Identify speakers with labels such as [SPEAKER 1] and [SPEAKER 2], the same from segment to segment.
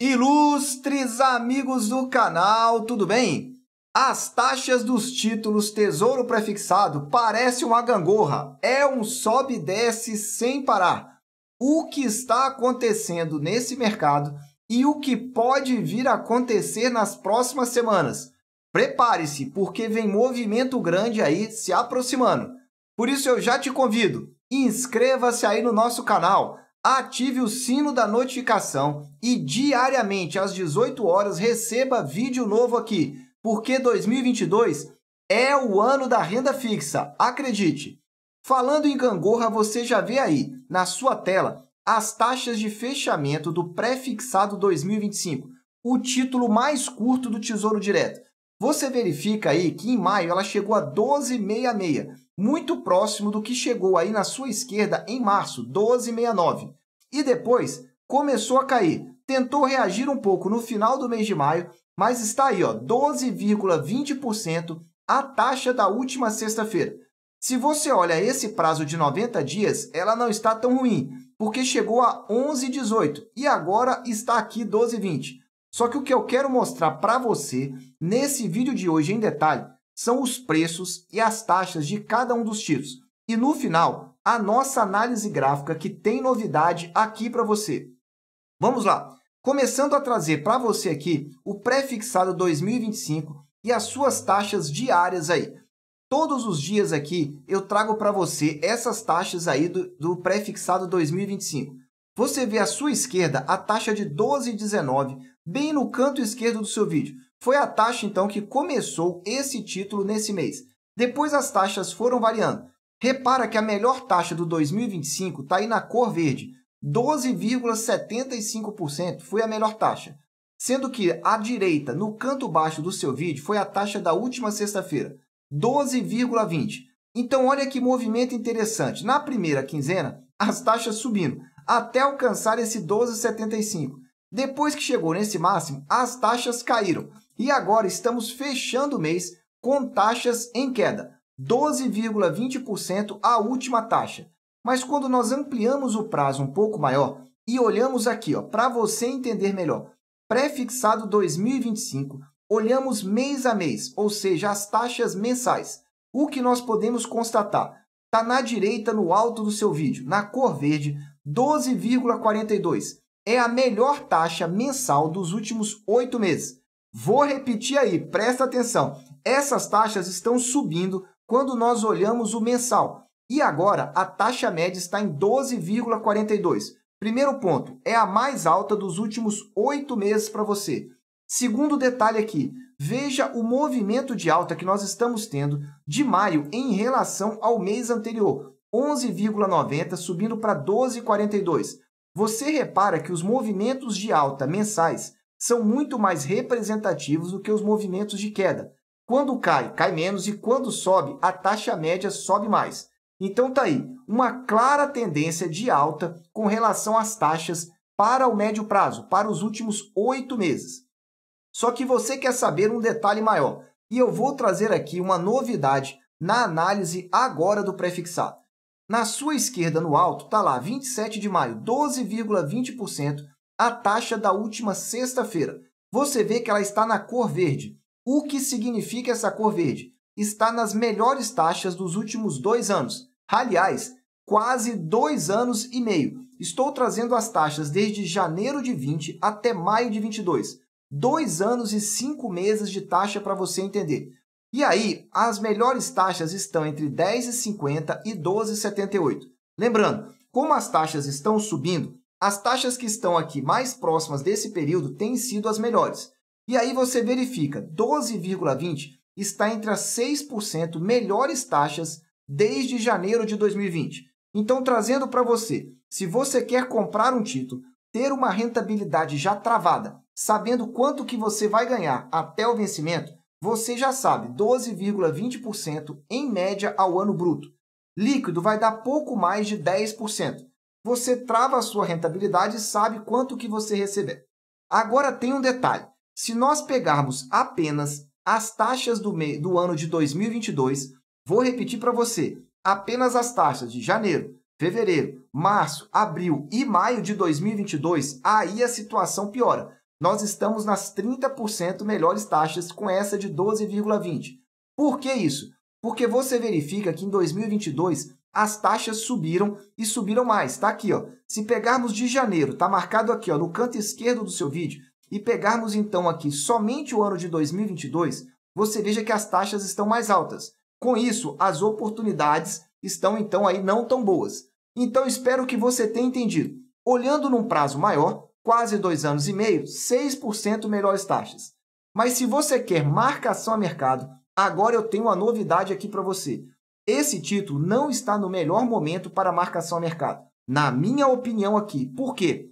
[SPEAKER 1] Ilustres amigos do canal, tudo bem? As taxas dos títulos Tesouro Prefixado parece uma gangorra, é um sobe e desce sem parar. O que está acontecendo nesse mercado e o que pode vir a acontecer nas próximas semanas? Prepare-se, porque vem movimento grande aí se aproximando. Por isso eu já te convido, inscreva-se aí no nosso canal ative o sino da notificação e diariamente às 18 horas receba vídeo novo aqui, porque 2022 é o ano da renda fixa, acredite. Falando em gangorra, você já vê aí na sua tela as taxas de fechamento do pré-fixado 2025, o título mais curto do Tesouro Direto. Você verifica aí que em maio ela chegou a 12,66 muito próximo do que chegou aí na sua esquerda em março, 12,69. E depois começou a cair. Tentou reagir um pouco no final do mês de maio, mas está aí, ó, 12,20% a taxa da última sexta-feira. Se você olha esse prazo de 90 dias, ela não está tão ruim, porque chegou a 11,18 e agora está aqui 12,20. Só que o que eu quero mostrar para você nesse vídeo de hoje em detalhe são os preços e as taxas de cada um dos títulos. E no final, a nossa análise gráfica que tem novidade aqui para você. Vamos lá. Começando a trazer para você aqui o pré-fixado 2025 e as suas taxas diárias aí. Todos os dias aqui eu trago para você essas taxas aí do, do pré-fixado 2025. Você vê à sua esquerda a taxa de 12,19, bem no canto esquerdo do seu vídeo. Foi a taxa, então, que começou esse título nesse mês. Depois as taxas foram variando. Repara que a melhor taxa do 2025 está aí na cor verde. 12,75% foi a melhor taxa. Sendo que à direita, no canto baixo do seu vídeo, foi a taxa da última sexta-feira, 12,20. Então olha que movimento interessante. Na primeira quinzena, as taxas subindo até alcançar esse 12,75. Depois que chegou nesse máximo, as taxas caíram. E agora estamos fechando o mês com taxas em queda, 12,20% a última taxa. Mas quando nós ampliamos o prazo um pouco maior e olhamos aqui, ó, para você entender melhor, pré-fixado 2025, olhamos mês a mês, ou seja, as taxas mensais. O que nós podemos constatar? Está na direita, no alto do seu vídeo, na cor verde, 12,42. É a melhor taxa mensal dos últimos oito meses. Vou repetir aí, presta atenção. Essas taxas estão subindo quando nós olhamos o mensal. E agora a taxa média está em 12,42. Primeiro ponto, é a mais alta dos últimos oito meses para você. Segundo detalhe aqui, veja o movimento de alta que nós estamos tendo de maio em relação ao mês anterior, 11,90 subindo para 12,42. Você repara que os movimentos de alta mensais são muito mais representativos do que os movimentos de queda. Quando cai, cai menos, e quando sobe, a taxa média sobe mais. Então tá aí, uma clara tendência de alta com relação às taxas para o médio prazo, para os últimos oito meses. Só que você quer saber um detalhe maior, e eu vou trazer aqui uma novidade na análise agora do prefixado. Na sua esquerda, no alto, está lá 27 de maio, 12,20%, a taxa da última sexta-feira. Você vê que ela está na cor verde. O que significa essa cor verde? Está nas melhores taxas dos últimos dois anos. Aliás, quase dois anos e meio. Estou trazendo as taxas desde janeiro de 20 até maio de 22. Dois anos e cinco meses de taxa para você entender. E aí, as melhores taxas estão entre 10,50 e 12,78. Lembrando, como as taxas estão subindo, as taxas que estão aqui mais próximas desse período têm sido as melhores. E aí você verifica, 12,20 está entre as 6% melhores taxas desde janeiro de 2020. Então, trazendo para você, se você quer comprar um título, ter uma rentabilidade já travada, sabendo quanto que você vai ganhar até o vencimento, você já sabe, 12,20% em média ao ano bruto. Líquido vai dar pouco mais de 10% você trava a sua rentabilidade e sabe quanto que você receber. Agora tem um detalhe. Se nós pegarmos apenas as taxas do, me... do ano de 2022, vou repetir para você, apenas as taxas de janeiro, fevereiro, março, abril e maio de 2022, aí a situação piora. Nós estamos nas 30% melhores taxas com essa de 12,20. Por que isso? Porque você verifica que em 2022 as taxas subiram e subiram mais. Está aqui, ó. Se pegarmos de janeiro, está marcado aqui, ó, no canto esquerdo do seu vídeo, e pegarmos então aqui somente o ano de 2022, você veja que as taxas estão mais altas. Com isso, as oportunidades estão então aí não tão boas. Então espero que você tenha entendido. Olhando num prazo maior, quase dois anos e meio, 6% melhores taxas. Mas se você quer marcação a mercado, agora eu tenho uma novidade aqui para você. Esse título não está no melhor momento para marcação a mercado, na minha opinião aqui. Por quê?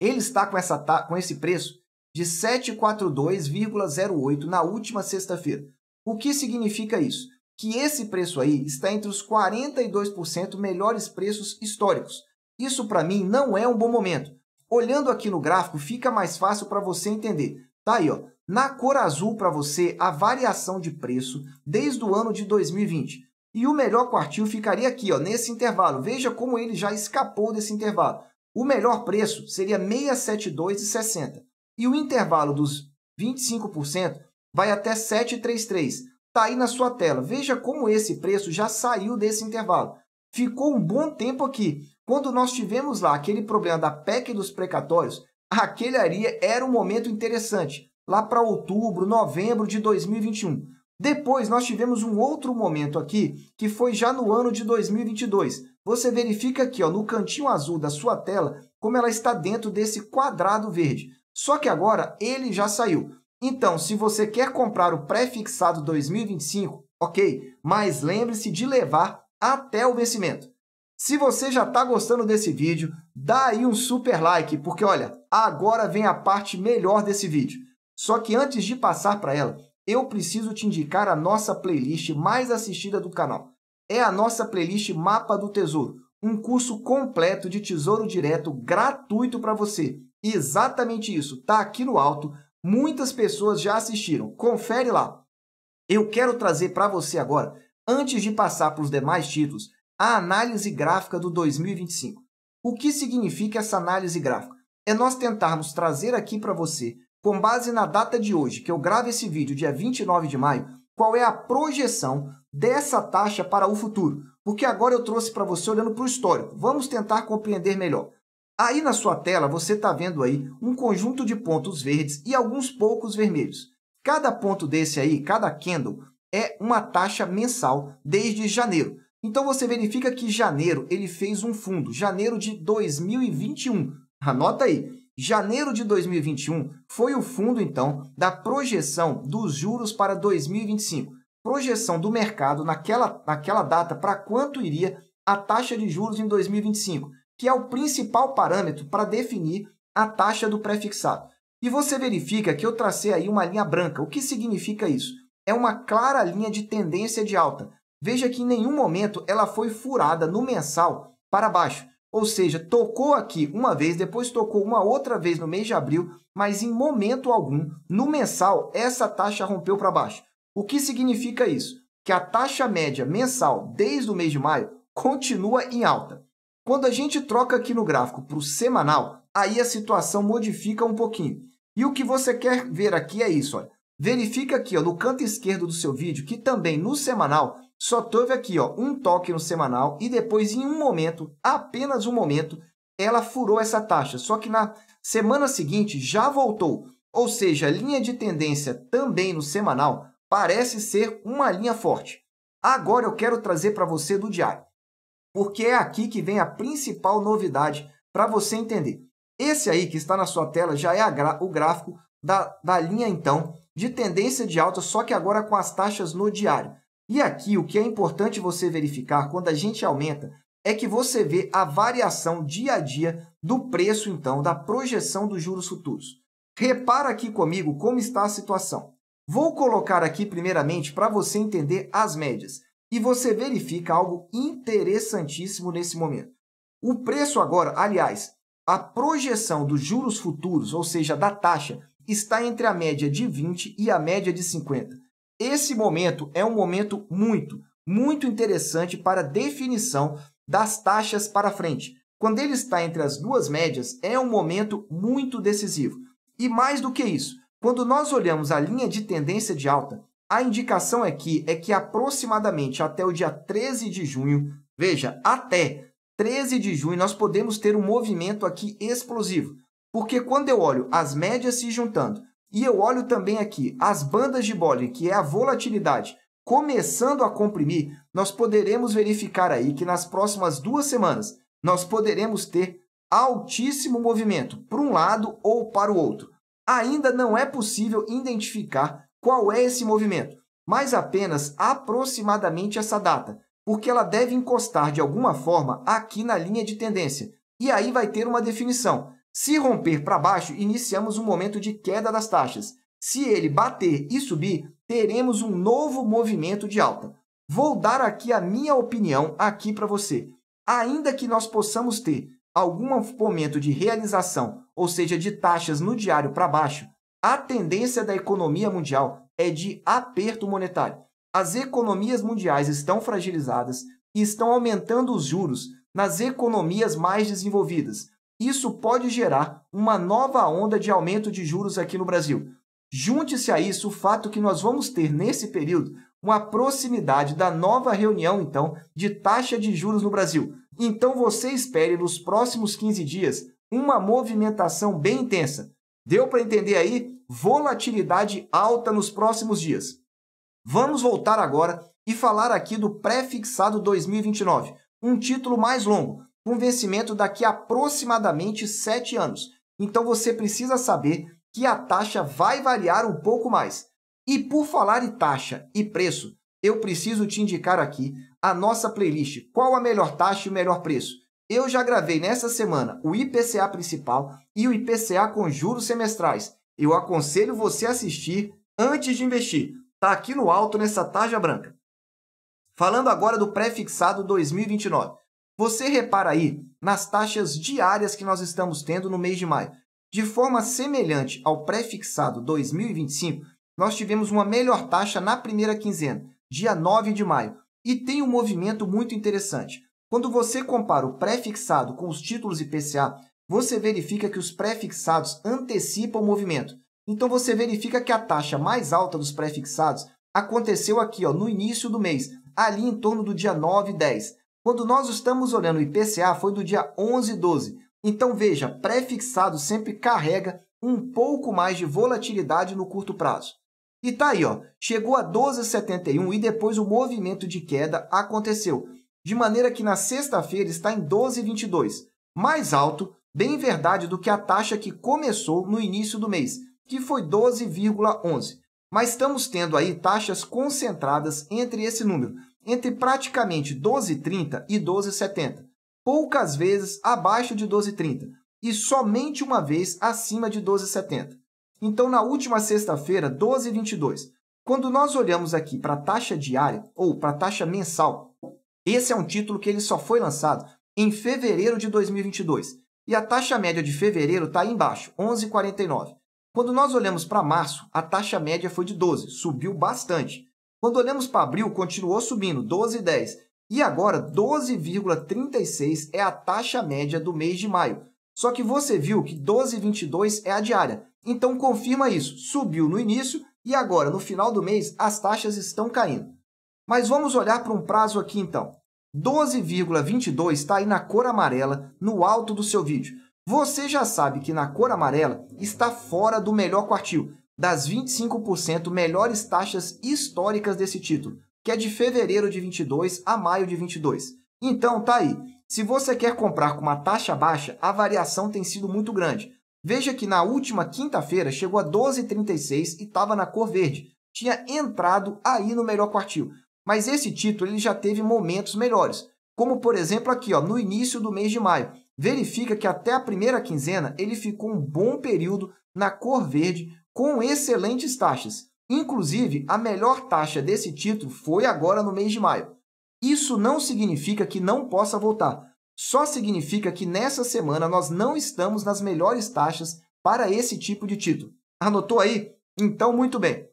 [SPEAKER 1] Ele está com, essa, com esse preço de 742,08 na última sexta-feira. O que significa isso? Que esse preço aí está entre os 42% melhores preços históricos. Isso para mim não é um bom momento. Olhando aqui no gráfico fica mais fácil para você entender. Tá aí, ó, na cor azul para você a variação de preço desde o ano de 2020. E o melhor quartil ficaria aqui, ó, nesse intervalo. Veja como ele já escapou desse intervalo. O melhor preço seria 672,60. E o intervalo dos 25% vai até 733. Está aí na sua tela. Veja como esse preço já saiu desse intervalo. Ficou um bom tempo aqui. Quando nós tivemos lá aquele problema da PEC dos precatórios, aquele ali era um momento interessante, lá para outubro, novembro de 2021. Depois nós tivemos um outro momento aqui, que foi já no ano de 2022. Você verifica aqui, ó, no cantinho azul da sua tela, como ela está dentro desse quadrado verde. Só que agora ele já saiu. Então, se você quer comprar o pré-fixado 2025, ok, mas lembre-se de levar até o vencimento. Se você já está gostando desse vídeo, dá aí um super like, porque olha, agora vem a parte melhor desse vídeo. Só que antes de passar para ela, eu preciso te indicar a nossa playlist mais assistida do canal. É a nossa playlist Mapa do Tesouro, um curso completo de tesouro direto gratuito para você. Exatamente isso, tá aqui no alto. Muitas pessoas já assistiram. Confere lá. Eu quero trazer para você agora, antes de passar para os demais títulos, a análise gráfica do 2025. O que significa essa análise gráfica? É nós tentarmos trazer aqui para você com base na data de hoje, que eu gravo esse vídeo, dia 29 de maio, qual é a projeção dessa taxa para o futuro. Porque agora eu trouxe para você olhando para o histórico. Vamos tentar compreender melhor. Aí na sua tela você está vendo aí um conjunto de pontos verdes e alguns poucos vermelhos. Cada ponto desse aí, cada candle, é uma taxa mensal desde janeiro. Então você verifica que janeiro ele fez um fundo, janeiro de 2021. Anota aí. Janeiro de 2021 foi o fundo, então, da projeção dos juros para 2025. Projeção do mercado naquela, naquela data para quanto iria a taxa de juros em 2025, que é o principal parâmetro para definir a taxa do pré-fixado. E você verifica que eu tracei aí uma linha branca. O que significa isso? É uma clara linha de tendência de alta. Veja que em nenhum momento ela foi furada no mensal para baixo. Ou seja, tocou aqui uma vez, depois tocou uma outra vez no mês de abril, mas em momento algum, no mensal, essa taxa rompeu para baixo. O que significa isso? Que a taxa média mensal desde o mês de maio continua em alta. Quando a gente troca aqui no gráfico para o semanal, aí a situação modifica um pouquinho. E o que você quer ver aqui é isso. Olha. Verifica aqui ó, no canto esquerdo do seu vídeo que também no semanal só teve aqui ó, um toque no semanal e depois, em um momento, apenas um momento, ela furou essa taxa. Só que na semana seguinte já voltou. Ou seja, a linha de tendência também no semanal parece ser uma linha forte. Agora eu quero trazer para você do diário, porque é aqui que vem a principal novidade para você entender. Esse aí que está na sua tela já é o gráfico da, da linha, então, de tendência de alta, só que agora com as taxas no diário. E aqui o que é importante você verificar quando a gente aumenta é que você vê a variação dia a dia do preço, então, da projeção dos juros futuros. Repara aqui comigo como está a situação. Vou colocar aqui primeiramente para você entender as médias e você verifica algo interessantíssimo nesse momento. O preço agora, aliás, a projeção dos juros futuros, ou seja, da taxa, está entre a média de 20 e a média de 50. Esse momento é um momento muito, muito interessante para definição das taxas para frente. Quando ele está entre as duas médias, é um momento muito decisivo. E mais do que isso, quando nós olhamos a linha de tendência de alta, a indicação aqui é que aproximadamente até o dia 13 de junho, veja, até 13 de junho nós podemos ter um movimento aqui explosivo. Porque quando eu olho as médias se juntando e eu olho também aqui as bandas de Bollinger, que é a volatilidade, começando a comprimir, nós poderemos verificar aí que nas próximas duas semanas nós poderemos ter altíssimo movimento para um lado ou para o outro. Ainda não é possível identificar qual é esse movimento, mas apenas aproximadamente essa data, porque ela deve encostar de alguma forma aqui na linha de tendência. E aí vai ter uma definição. Se romper para baixo, iniciamos um momento de queda das taxas. Se ele bater e subir, teremos um novo movimento de alta. Vou dar aqui a minha opinião aqui para você. Ainda que nós possamos ter algum momento de realização, ou seja, de taxas no diário para baixo, a tendência da economia mundial é de aperto monetário. As economias mundiais estão fragilizadas e estão aumentando os juros nas economias mais desenvolvidas isso pode gerar uma nova onda de aumento de juros aqui no Brasil. Junte-se a isso o fato que nós vamos ter nesse período uma proximidade da nova reunião, então, de taxa de juros no Brasil. Então você espere nos próximos 15 dias uma movimentação bem intensa. Deu para entender aí? Volatilidade alta nos próximos dias. Vamos voltar agora e falar aqui do pré-fixado 2029, um título mais longo, com vencimento daqui a aproximadamente 7 anos. Então você precisa saber que a taxa vai variar um pouco mais. E por falar em taxa e preço, eu preciso te indicar aqui a nossa playlist Qual a melhor taxa e o melhor preço. Eu já gravei nessa semana o IPCA principal e o IPCA com juros semestrais. Eu aconselho você assistir antes de investir. Está aqui no alto nessa tarja branca. Falando agora do pré-fixado 2029. Você repara aí nas taxas diárias que nós estamos tendo no mês de maio. De forma semelhante ao prefixado 2025, nós tivemos uma melhor taxa na primeira quinzena, dia 9 de maio, e tem um movimento muito interessante. Quando você compara o prefixado com os títulos IPCA, você verifica que os prefixados antecipam o movimento. Então você verifica que a taxa mais alta dos prefixados aconteceu aqui ó, no início do mês, ali em torno do dia 9 e 10. Quando nós estamos olhando o IPCA, foi do dia 11 e 12. Então veja, pré-fixado sempre carrega um pouco mais de volatilidade no curto prazo. E tá aí, ó, chegou a 12,71 e depois o movimento de queda aconteceu, de maneira que na sexta-feira está em 12,22, mais alto, bem verdade, do que a taxa que começou no início do mês, que foi 12,11. Mas estamos tendo aí taxas concentradas entre esse número, entre praticamente 12,30 e 12,70, poucas vezes abaixo de 12,30 e somente uma vez acima de 12,70. Então, na última sexta-feira, 12,22. Quando nós olhamos aqui para a taxa diária ou para a taxa mensal, esse é um título que ele só foi lançado em fevereiro de 2022 e a taxa média de fevereiro está embaixo, 11,49. Quando nós olhamos para março, a taxa média foi de 12, subiu bastante. Quando olhamos para abril, continuou subindo, 12,10. E agora, 12,36 é a taxa média do mês de maio. Só que você viu que 12,22 é a diária. Então, confirma isso. Subiu no início e agora, no final do mês, as taxas estão caindo. Mas vamos olhar para um prazo aqui, então. 12,22 está aí na cor amarela, no alto do seu vídeo. Você já sabe que na cor amarela está fora do melhor quartil das 25% melhores taxas históricas desse título, que é de fevereiro de 22 a maio de 22. Então tá aí. Se você quer comprar com uma taxa baixa, a variação tem sido muito grande. Veja que na última quinta-feira chegou a 12,36 e estava na cor verde. Tinha entrado aí no melhor quartil. Mas esse título ele já teve momentos melhores, como por exemplo aqui, ó, no início do mês de maio. Verifica que até a primeira quinzena ele ficou um bom período na cor verde, com excelentes taxas. Inclusive, a melhor taxa desse título foi agora no mês de maio. Isso não significa que não possa voltar, só significa que nessa semana nós não estamos nas melhores taxas para esse tipo de título. Anotou aí? Então, muito bem.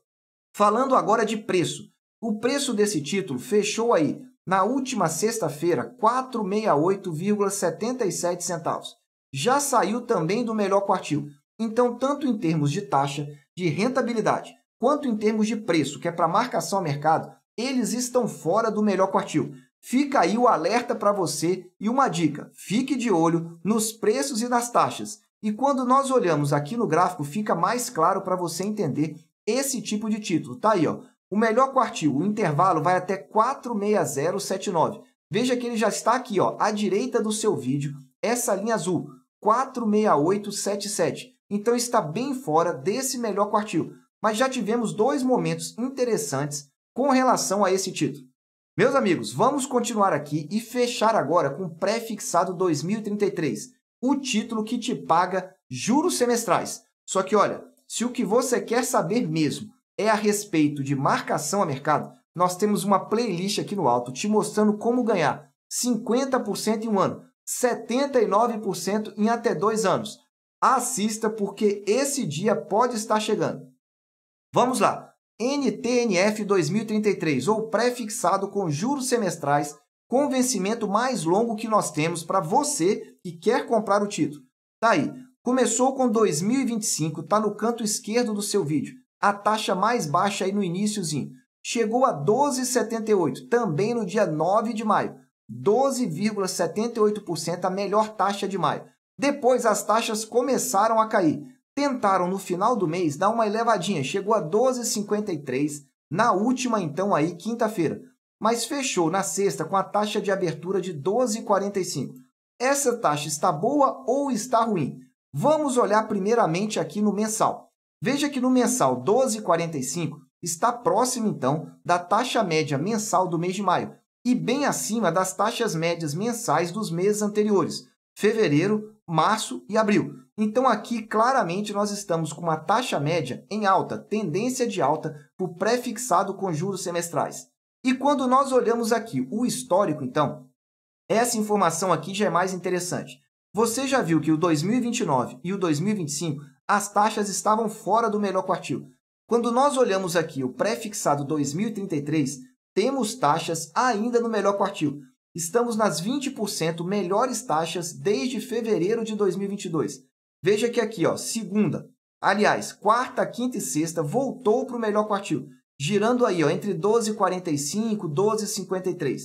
[SPEAKER 1] Falando agora de preço. O preço desse título fechou aí na última sexta-feira, 468,77 centavos. Já saiu também do melhor quartil. Então, tanto em termos de taxa, de rentabilidade, quanto em termos de preço, que é para marcação a mercado, eles estão fora do melhor quartil. Fica aí o alerta para você e uma dica: fique de olho nos preços e nas taxas. E quando nós olhamos aqui no gráfico, fica mais claro para você entender esse tipo de título. Tá aí, ó. O melhor quartil, o intervalo vai até 46079. Veja que ele já está aqui, ó, à direita do seu vídeo, essa linha azul, 46877. Então está bem fora desse melhor quartil. Mas já tivemos dois momentos interessantes com relação a esse título. Meus amigos, vamos continuar aqui e fechar agora com o prefixado 2033, o título que te paga juros semestrais. Só que olha, se o que você quer saber mesmo é a respeito de marcação a mercado, nós temos uma playlist aqui no alto te mostrando como ganhar 50% em um ano, 79% em até dois anos assista porque esse dia pode estar chegando. Vamos lá. NTNF 2033 ou prefixado com juros semestrais com vencimento mais longo que nós temos para você que quer comprar o título. Tá aí. Começou com 2025, tá no canto esquerdo do seu vídeo. A taxa mais baixa aí no iníciozinho. Chegou a 12,78, também no dia 9 de maio. 12,78% a melhor taxa de maio. Depois as taxas começaram a cair. Tentaram no final do mês dar uma elevadinha, chegou a 12,53 na última então aí quinta-feira, mas fechou na sexta com a taxa de abertura de 12,45. Essa taxa está boa ou está ruim? Vamos olhar primeiramente aqui no mensal. Veja que no mensal 12,45 está próximo então da taxa média mensal do mês de maio e bem acima das taxas médias mensais dos meses anteriores, fevereiro, março e abril. Então aqui claramente nós estamos com uma taxa média em alta, tendência de alta o pré-fixado com juros semestrais. E quando nós olhamos aqui o histórico, então, essa informação aqui já é mais interessante. Você já viu que o 2029 e o 2025 as taxas estavam fora do melhor quartil. Quando nós olhamos aqui o pré-fixado 2033, temos taxas ainda no melhor quartil. Estamos nas 20% melhores taxas desde fevereiro de 2022. Veja que aqui, ó, segunda, aliás, quarta, quinta e sexta voltou para o melhor quartil, girando aí ó, entre 12,45 e 12,53.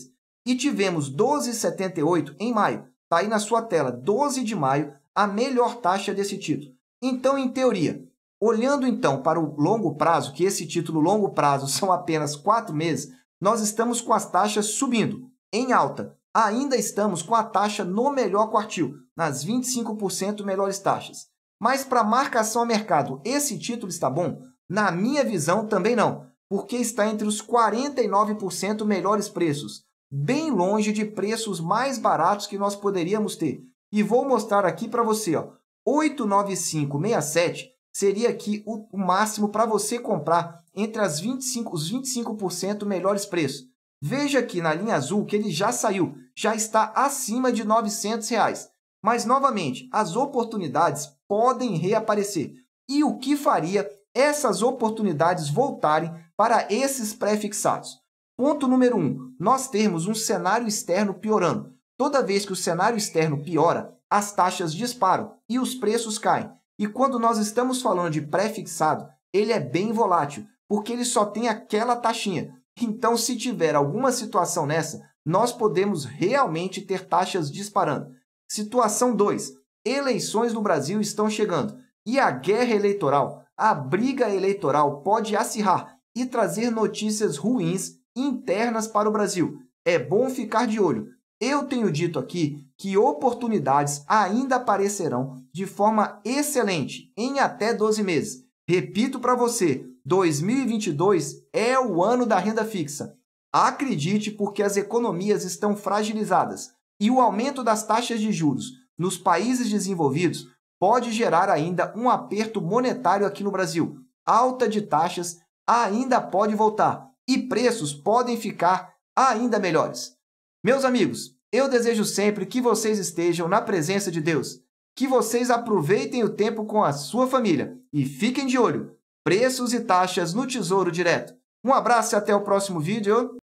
[SPEAKER 1] E tivemos 12,78 em maio. Está aí na sua tela, 12 de maio, a melhor taxa desse título. Então, em teoria, olhando então para o longo prazo, que esse título longo prazo são apenas quatro meses, nós estamos com as taxas subindo em alta. Ainda estamos com a taxa no melhor quartil, nas 25% melhores taxas. Mas para marcação a mercado, esse título está bom? Na minha visão, também não, porque está entre os 49% melhores preços, bem longe de preços mais baratos que nós poderíamos ter. E vou mostrar aqui para você, ó, 89567 seria aqui o, máximo para você comprar entre as 25, os 25% melhores preços. Veja aqui na linha azul que ele já saiu, já está acima de R$ 900. Reais. Mas, novamente, as oportunidades podem reaparecer. E o que faria essas oportunidades voltarem para esses pré-fixados? Ponto número 1. Um, nós temos um cenário externo piorando. Toda vez que o cenário externo piora, as taxas disparam e os preços caem. E quando nós estamos falando de pré-fixado, ele é bem volátil, porque ele só tem aquela taxinha. Então, se tiver alguma situação nessa, nós podemos realmente ter taxas disparando. Situação 2. Eleições no Brasil estão chegando e a guerra eleitoral, a briga eleitoral pode acirrar e trazer notícias ruins internas para o Brasil. É bom ficar de olho. Eu tenho dito aqui que oportunidades ainda aparecerão de forma excelente em até 12 meses. Repito para você, 2022 é o ano da renda fixa. Acredite, porque as economias estão fragilizadas e o aumento das taxas de juros nos países desenvolvidos pode gerar ainda um aperto monetário aqui no Brasil. Alta de taxas ainda pode voltar e preços podem ficar ainda melhores. Meus amigos, eu desejo sempre que vocês estejam na presença de Deus, que vocês aproveitem o tempo com a sua família e fiquem de olho preços e taxas no Tesouro Direto. Um abraço e até o próximo vídeo.